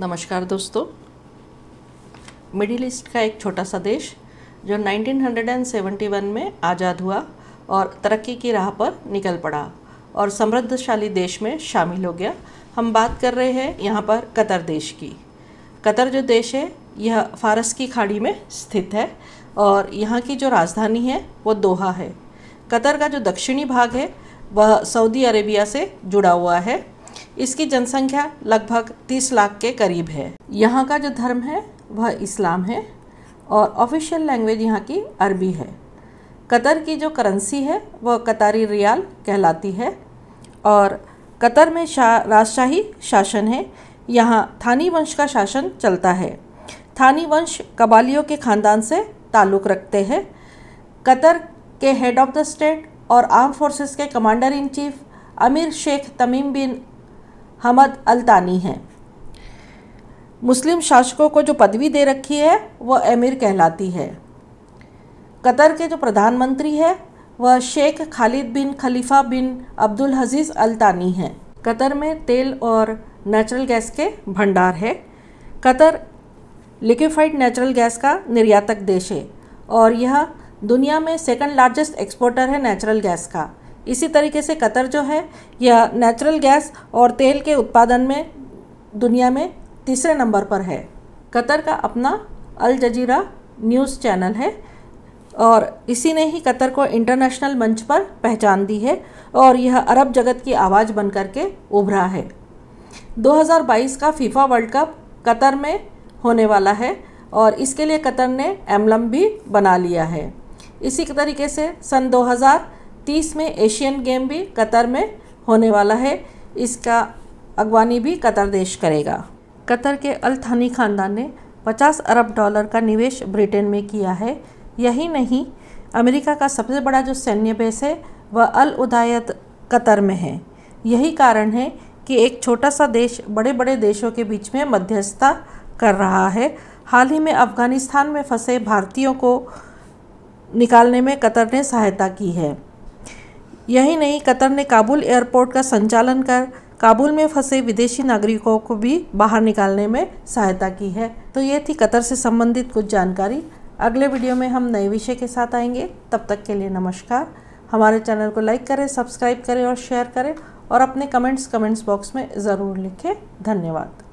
नमस्कार दोस्तों middle east का एक छोटा सा देश जो 1971 में आज़ाद हुआ और तरक्की की राह पर निकल पड़ा और समृद्धशाली देश में शामिल हो गया हम बात कर रहे हैं यहाँ पर कतर देश की कतर जो देश है यह फारस की खाड़ी में स्थित है और यहाँ की जो राजधानी है वो दोहा है कतर का जो दक्षिणी भाग है वह सऊदी अरेबिया से जुड़ा हुआ है इसकी जनसंख्या लगभग 30 लाख के करीब है यहाँ का जो धर्म है वह इस्लाम है और ऑफिशियल लैंग्वेज यहाँ की अरबी है कतर की जो करेंसी है वह कतारी रियाल कहलाती है और कतर में शा राजशाही शासन है यहाँ थानी वंश का शासन चलता है थानी वंश कबालियों के ख़ानदान से ताल्लुक़ रखते हैं कतर के हेड ऑफ़ द स्टेट और आर्म फोर्सेस के commander in chief Amir Sheikh Tamim बिन हमद अल्तानी हैं मुस्लिम शासकों को जो पदवी दे रखी है वह अमीर कहलाती है कतर के जो प्रधानमंत्री है वह शेख खालिद बिन खलीफा बिन अब्दुल हजीज़ अल्तानी हैं कतर में तेल और नेचुरल गैस के भंडार है कतर लिक्विफाइड नेचुरल गैस का निर्यातक देश है और यह दुनिया में सेकंड लार्जेस्ट एक्सपोर्टर है नेचुरल गैस का इसी तरीके से कतर जो है यह नेचुरल गैस और तेल के उत्पादन में दुनिया में तीसरे नंबर पर है कतर का अपना अल जजीरा न्यूज़ चैनल है और इसी ने ही कतर को इंटरनेशनल मंच पर पहचान दी है और यह अरब जगत की आवाज़ बन करके उभरा है 2022 का फीफा वर्ल्ड कप कतर में होने वाला है और इसके लिए कतर ने एमलम भी बना लिया है इसी तरीके से सन 2000 तीस में एशियन गेम भी कतर में होने वाला है इसका अगवानी भी कतर देश करेगा कतर के अल थानी ख़ानदान ने 50 अरब डॉलर का निवेश ब्रिटेन में किया है यही नहीं अमेरिका का सबसे बड़ा जो सैन्य बेस है वह अल उदायत कतर में है यही कारण है कि एक छोटा सा देश बड़े बड़े देशों के बीच में मध्यस्थता कर रहा है हाल ही में अफ़गानिस्तान में फंसे भारतीयों को निकालने में कतर ने सहायता की है यही नहीं कतर ने काबुल एयरपोर्ट का संचालन कर काबुल में फंसे विदेशी नागरिकों को भी बाहर निकालने में सहायता की है तो ये थी कतर से संबंधित कुछ जानकारी अगले वीडियो में हम नए विषय के साथ आएंगे तब तक के लिए नमस्कार हमारे चैनल को लाइक करें सब्सक्राइब करें और शेयर करें और अपने कमेंट्स कमेंट्स बॉक्स में ज़रूर लिखें धन्यवाद